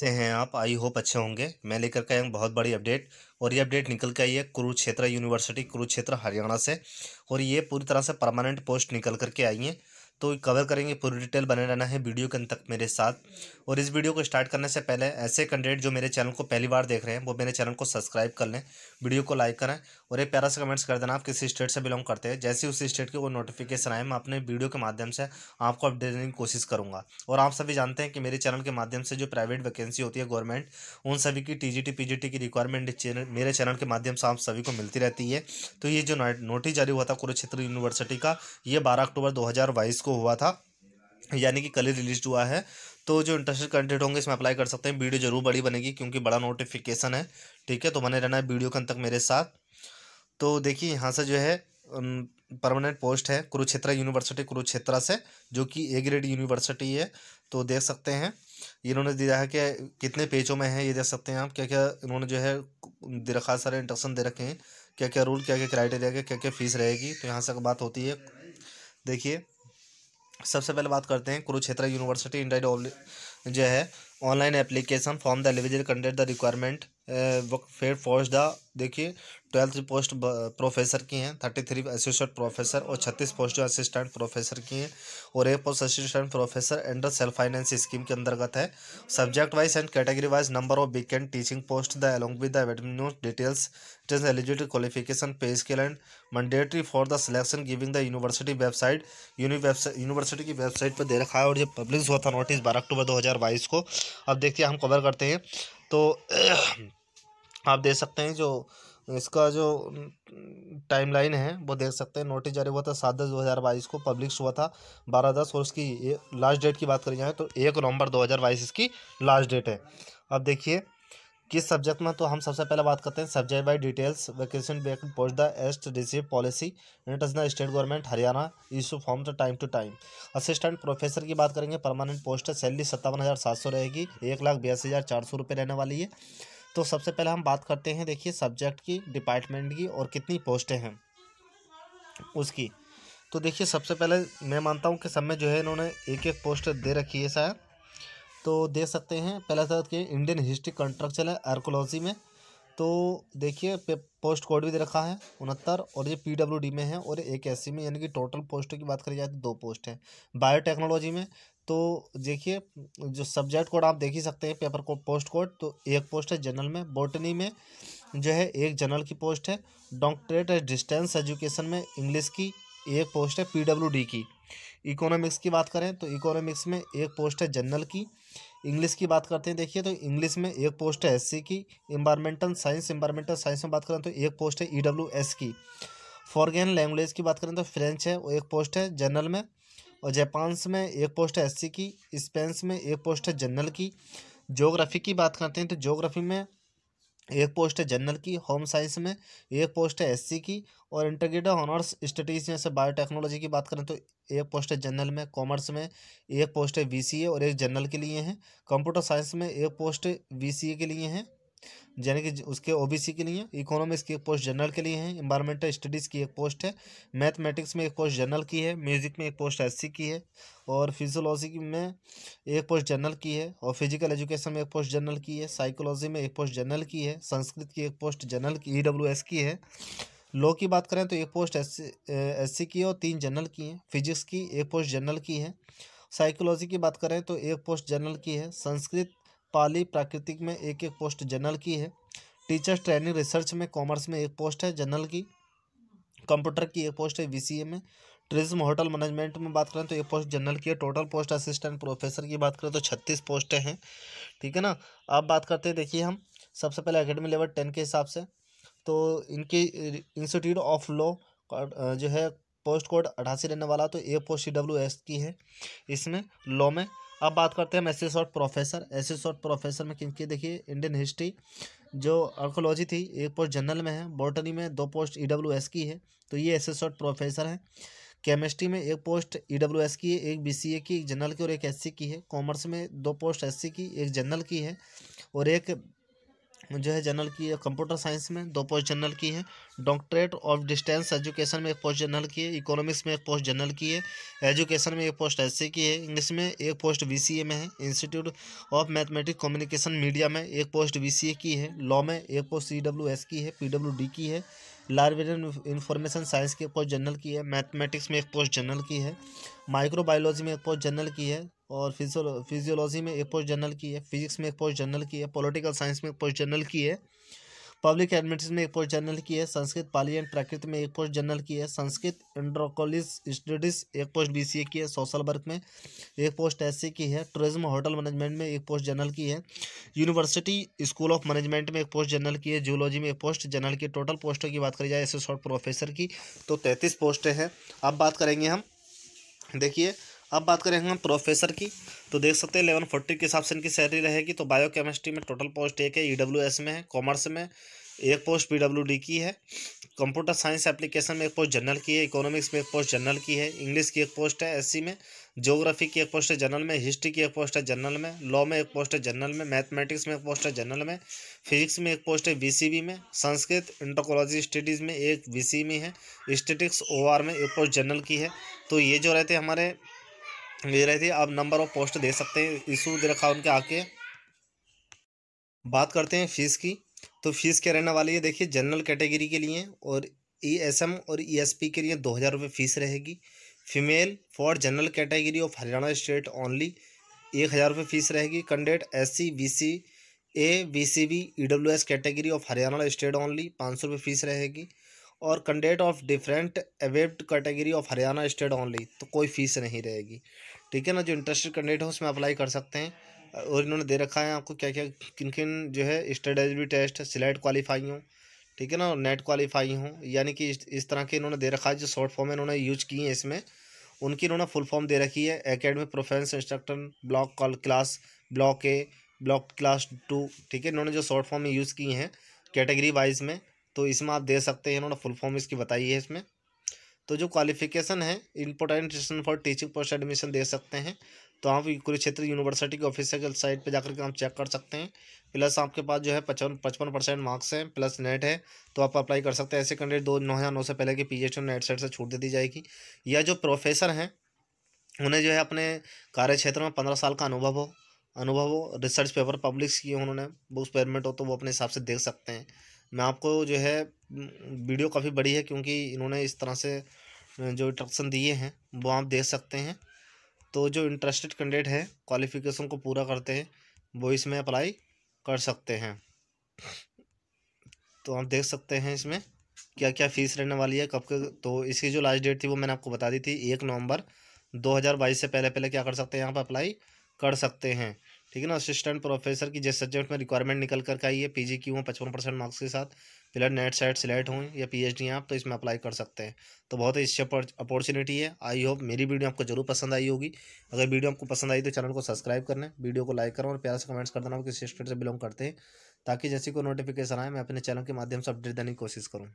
से हैं आप आई होप अच्छे होंगे मैं लेकर के आया हूँ बहुत बड़ी अपडेट और ये अपडेट निकल के आई है कुरुक्षेत्र यूनिवर्सिटी कुरुक्षेत्र हरियाणा से और ये पूरी तरह से परमानेंट पोस्ट निकल करके आई हैं तो कवर करेंगे पूरी डिटेल बने रहना है वीडियो के अंत तक मेरे साथ और इस वीडियो को स्टार्ट करने से पहले ऐसे कंटेंट जो मेरे चैनल को पहली बार देख रहे हैं वो मेरे चैनल को सब्सक्राइब कर लें वीडियो को लाइक करें और एक प्यारा सा कमेंट्स कर देना आप किसी स्टेट से बिलोंग करते हैं जैसे उस स्टेट की वो नोटिफिकेशन आए मैं अपने वीडियो के माध्यम से आपको अपडेट देने की कोशिश करूँगा और आप सभी जानते हैं कि मेरे चैनल के माध्यम से जो प्राइवेट वैकेंसी होती है गवर्नमेंट उन सभी की टी जी की रिक्वायरमेंट मेरे चैनल के माध्यम से आप सभी को मिलती रहती है तो ये जो नोटिस जारी हुआ था कुरुक्षेत्र यूनिवर्सिटी का ये बारह अक्टूबर दो को हुआ था यानी कि कल ही रिलीज हुआ है तो जो इंटरेस्टेड कैंडिडेट होंगे इसमें अप्लाई कर सकते हैं वीडियो जरूर बड़ी बनेगी क्योंकि बड़ा नोटिफिकेशन है ठीक है तो बने रहना है वीडियो के अंत तक मेरे साथ तो देखिए यहाँ से जो है परमानेंट पोस्ट है कुरुक्षेत्रा यूनिवर्सिटी कुरुक्षेत्रा से जो कि ए ग्रेड यूनिवर्सिटी है तो देख सकते हैं इन्होंने दिया है कि कितने पेजों में है ये देख सकते हैं आप क्या क्या इन्होंने जो है दे रखा सारे इंट्रक्शन दे रखे हैं क्या क्या रूल क्या क्या क्राइटेरिया क्या क्या क्या फीस रहेगी तो यहाँ से बात होती है देखिए सबसे पहले बात करते हैं कुरुक्षेत्र यूनिवर्सिटी इंडाइड जो है online application form the eligible candidate the requirement fair फौजदा देखिए ट्वेल्थ पोस्ट प्रोफेसर की हैं थर्टी थ्री एसोसिएट प्रोफेसर और छत्तीस पोस्ट जो असिस्टेंट प्रोफेसर की हैं और एक post assistant professor under self finance scheme के अंतर्गत है subject wise and category wise number of weekend teaching post the along with the details जिस eligibility qualification pay skill and mandatory for the selection giving the university website university की website पर दे रखा है और जो पब्लिश हुआ था नोटिस बारह अक्टूबर दो हज़ार बाईस को अब देखिए हम कवर करते हैं तो आप देख सकते हैं जो इसका जो टाइमलाइन है वो देख सकते हैं नोटिस जारी हुआ था सात दस दो हज़ार बाईस को पब्लिश हुआ था बारह दस और उसकी लास्ट डेट की बात करी जाए तो एक नवंबर दो हज़ार बाईस इसकी लास्ट डेट है अब देखिए किस सब्जेक्ट में तो हम सबसे पहले बात करते हैं subject by details vacation back post the एस्ट receive policy it state government Haryana issue form the time to time assistant professor की बात करेंगे परमानेंट पोस्ट सैलरी सत्तावन हज़ार सात सौ रहेगी एक लाख हज़ार चार सौ रुपये रहने वाली है तो सबसे पहले हम बात करते हैं देखिए सब्जेक्ट की डिपार्टमेंट की और कितनी पोस्टें हैं उसकी तो देखिए सबसे पहले मैं मानता हूँ कि सब में जो है इन्होंने एक एक पोस्ट दे रखी है शायद तो दे सकते हैं पहला सर कि इंडियन हिस्ट्री कंस्ट्रक्चर है आर्कोलॉजी में तो देखिए पोस्ट कोड भी दे रखा है उनहत्तर और ये पी डब्ल्यू डी में है और एक एस सी में यानी कि टोटल पोस्टों की बात करी जाए तो दो पोस्ट हैं बायोटेक्नोलॉजी में तो देखिए जो सब्जेक्ट कोड आप देख ही सकते हैं पेपर कोड पोस्ट कोड तो एक पोस्ट है जनरल में बोटनी में जो है एक जनरल की पोस्ट है डॉक्टरेट एट डिस्टेंस एजुकेशन में इंग्लिश की एक पोस्ट है पीडब्ल्यूडी की इकोनॉमिक्स की बात करें तो इकोनॉमिक्स में एक पोस्ट है जनरल की इंग्लिश की बात करते हैं देखिए तो इंग्लिश में एक पोस्ट है एस की इन्वायरमेंटल साइंस इन्वायरमेंटल साइंस में बात करें तो एक पोस्ट है ई e की फॉरगेन लैंग्वेज की बात करें तो फ्रेंच है वो एक पोस्ट है जनरल में और जापान में एक पोस्ट है एस की स्पेन में एक पोस्ट है जनरल की जोग्राफ़ी की बात करते हैं तो जोग्राफ़ी में एक पोस्ट है जनरल की होम साइंस में एक पोस्ट है एससी की और इंटरग्रेटेड ऑनर्स स्टडीज़ जैसे बायोटेक्नोलॉजी की बात करें तो एक पोस्ट है जनरल में कॉमर्स में एक पोस्ट है वीसीए और एक जनरल के लिए हैं कंप्यूटर साइंस में एक पोस्ट वीसीए के लिए हैं यानी कि उसके ओबीसी के लिए इकोनॉमिक्स की एक पोस्ट जनरल के लिए है इन्वायरमेंटल स्टडीज़ की एक पोस्ट है मैथमेटिक्स में एक पोस्ट जनरल की है म्यूज़िक में एक पोस्ट सी की है और फिजियोलॉजी में एक पोस्ट जनरल की है और फिजिकल एजुकेशन में एक पोस्ट जनरल की है साइकोलॉजी में एक पोस्ट जनरल की है संस्कृत की एक पोस्ट जनरल की ई की है लॉ की बात करें तो एक पोस्ट एस सी की है और तीन जनरल की हैं फिजिक्स की एक पोस्ट जनरल की है साइकोलॉजी की बात करें तो एक पोस्ट जनरल की है संस्कृत पाली प्राकृतिक में एक एक पोस्ट जनरल की है टीचर्स ट्रेनिंग रिसर्च में कॉमर्स में एक पोस्ट है जनरल की कंप्यूटर की एक पोस्ट है वी में टूरिज्म होटल मैनेजमेंट में बात करें तो एक पोस्ट जनरल की है टोटल पोस्ट असिस्टेंट प्रोफेसर की बात करें तो छत्तीस पोस्टें हैं ठीक है ना आप बात करते हैं देखिए हम सबसे पहले अकेडमी लेवल टेन के हिसाब से तो इनकी इंस्टीट्यूट ऑफ लॉ जो है पोस्ट कोड अठासी रहने वाला तो a post C W S की है इसमें लॉ में अब बात करते हैं हम S professor S short professor में किनकी देखिए इंडियन हिस्ट्री जो आर्कोलॉजी थी एक पोस्ट जनरल में है बॉटनी में दो पोस्ट ई e की है तो ये एस शॉर्ट प्रोफेसर हैं केमिस्ट्री में एक पोस्ट ई डब्ल्यू एस की है एक बी सी ए की एक जनरल की और एक एस सी की है कॉमर्स में दो पोस्ट एस सी की एक जनरल की है और एक जो है जनरल की है कंप्यूटर साइंस में दो पोस्ट जनरल की है डॉक्टरेट ऑफ डिस्टेंस एजुकेशन में एक पोस्ट जनरल की है इकोनॉमिक्स में एक पोस्ट जनरल की है एजुकेशन में एक पोस्ट एस की है इंग्लिश में एक पोस्ट वी में है institute of mathematic communication media में एक पोस्ट वी की है लॉ में एक पोस्ट ई की है पी की है लार्वेरियन इंफॉर्मेशन साइंस की एक पोस्ट जनरल की है मैथमेटिक्स में एक पोस्ट जनरल की है माइक्रोबायोलॉजी में एक पोस्ट जनरल की है और फिजियोलॉजी में एक पोस्ट जनरल की है फिजिक्स में एक पोस्ट जनरल की है पॉलिटिकल साइंस में एक पोस्ट जनरल की है पब्लिक एडमिनिस्ट्रेशन में एक पोस्ट जनरल की है संस्कृत पाली एंड प्राकृत में एक पोस्ट जनरल की है संस्कृत इंड्रोकॉलिज स्टडीज एक पोस्ट बीसीए की है सोशल वर्क में एक पोस्ट एस की है टूरिज्म होटल मैनेजमेंट में एक पोस्ट जनरल की है यूनिवर्सिटी स्कूल ऑफ मैनेजमेंट में एक पोस्ट जनरल की है जूलॉजी में एक पोस्ट जनरल की टोटल पोस्टों की बात करी जाए एसोसिएट प्रोफेसर की तो तैंतीस पोस्टें हैं अब बात करेंगे हम देखिए अब बात करेंगे हम प्रोफेसर की तो देख सकते हैं इलेवन फोर्टी के हिसाब से इनकी सैलरी रहेगी तो बायो केमिस्ट्री में टोटल पोस्ट एक है ई में है कॉमर्स में एक पोस्ट पी की है कंप्यूटर साइंस एप्लीकेशन में एक पोस्ट जनरल की है इकोनॉमिक्स में एक पोस्ट जनरल की है इंग्लिश की एक पोस्ट है एस में ज्योग्राफी की एक पोस्ट है जनरल में हिस्ट्री की एक पोस्ट है जनरल में लॉ में एक पोस्ट है जनरल में मैथमेटिक्स में एक पोस्ट है जनरल में फिजिक्स में एक पोस्ट है बी में संस्कृत इंटोकोलॉजी स्टडीज़ में एक बी में है स्टेटिक्स ओ में एक पोस्ट जनरल की है तो ये जो रहते हैं हमारे दे रहे थे आप नंबर ऑफ पोस्ट दे सकते हैं इशू दे रखा उनके आके बात करते हैं फ़ीस की तो फ़ीस क्या रहने वाली है देखिए जनरल कैटेगरी के लिए और ई एस एम और ई एस पी के लिए दो हज़ार रुपये फ़ीस रहेगी female for general category of Haryana state only एक हज़ार रुपये फ़ीस रहेगी candidate S C B C A B C B E W S category of Haryana state only पाँच सौ रुपये फ़ीस रहेगी और कंडेट ऑफ डिफरेंट एवेप्ड category of Haryana state only तो कोई फीस नहीं रहेगी ठीक है ना जो इंटरेस्टेड कैंडिडेट हो उसमें अप्लाई कर सकते हैं और इन्होंने दे रखा है आपको क्या क्या किन किन जो है स्टेट टेस्ट सिलेक्ट क्वालिफाई हूँ ठीक है ना और नेट क्वालिफाई हूँ यानी कि इस तरह के इन्होंने दे रखा है जो शॉर्ट फॉर्म इन्होंने यूज किए हैं इसमें उनकी इन्होंने फुल फॉर्म दे रखी है एकेडमिक प्रोफेंस instructor block call class block A block class two ठीक है इन्होंने जो शॉर्ट फॉर्म यूज़ किए हैं कैटेगरी वाइज में तो इसमें आप दे सकते हैं इन्होंने फुल फॉर्म इसकी बताई है इसमें तो जो क्वालिफिकेशन है important for teaching post admission दे सकते हैं तो आप कुरुक्षेत्र यूनिवर्सिटी के ऑफिशियल साइट पर जाकर के आप चेक कर सकते हैं प्लस आपके पास जो है पचपन पचपन परसेंट मार्क्स हैं प्लस नेट है तो आप अप्लाई कर सकते हैं ऐसे कैंडिडेट दो नौ हज़ार नौ से पहले के पी एच नेट सेट से छूट दे दी जाएगी या जो प्रोफेसर हैं उन्हें जो है अपने कार्य क्षेत्र में पंद्रह साल का अनुभव हो अनुभव हो रिसर्च पेपर पब्लिश किए उन्होंने बुक्स पेमेंट हो तो वो अपने हिसाब से देख सकते हैं मैं आपको जो है वीडियो काफ़ी बड़ी है क्योंकि इन्होंने इस तरह से जो इंट्रक्शन दिए हैं वो आप देख सकते हैं तो जो इंटरेस्टेड कैंडिडेट है क्वालिफिकेशन को पूरा करते हैं वो इसमें अप्लाई कर सकते हैं तो आप देख सकते हैं इसमें क्या क्या फ़ीस रहने वाली है कब के तो इसकी जो लास्ट डेट थी वो मैंने आपको बता दी थी एक नवंबर 2022 से पहले पहले क्या कर सकते हैं यहाँ पर अप्लाई कर सकते हैं ठीक है ना असिस्टेंट प्रोफेसर की जिस सब्जेक्ट में रिक्वायरमेंट निकल कर आई है पी जी की पचपन परसेंट मार्क्स के साथ फिलहाल नेट सेट सिलेक्ट हों या पी एच डी आप तो इसमें अप्लाई कर सकते हैं तो बहुत ही अच्छी अपॉर्चुनिटी है आई होप मेरी वीडियो आपको जरूर पसंद आई होगी अगर वीडियो आपको पसंद आई तो चैनल को सब्सक्राइब करें वीडियो को लाइक करें और प्यार से कमेंट्स कर देना किस स्टेट से बिलोंग करते हैं ताकि जैसे कोई नोटिफिकेशन आए मैं अपने चैनल के माध्यम से अपडेट देने की कोशिश करूँ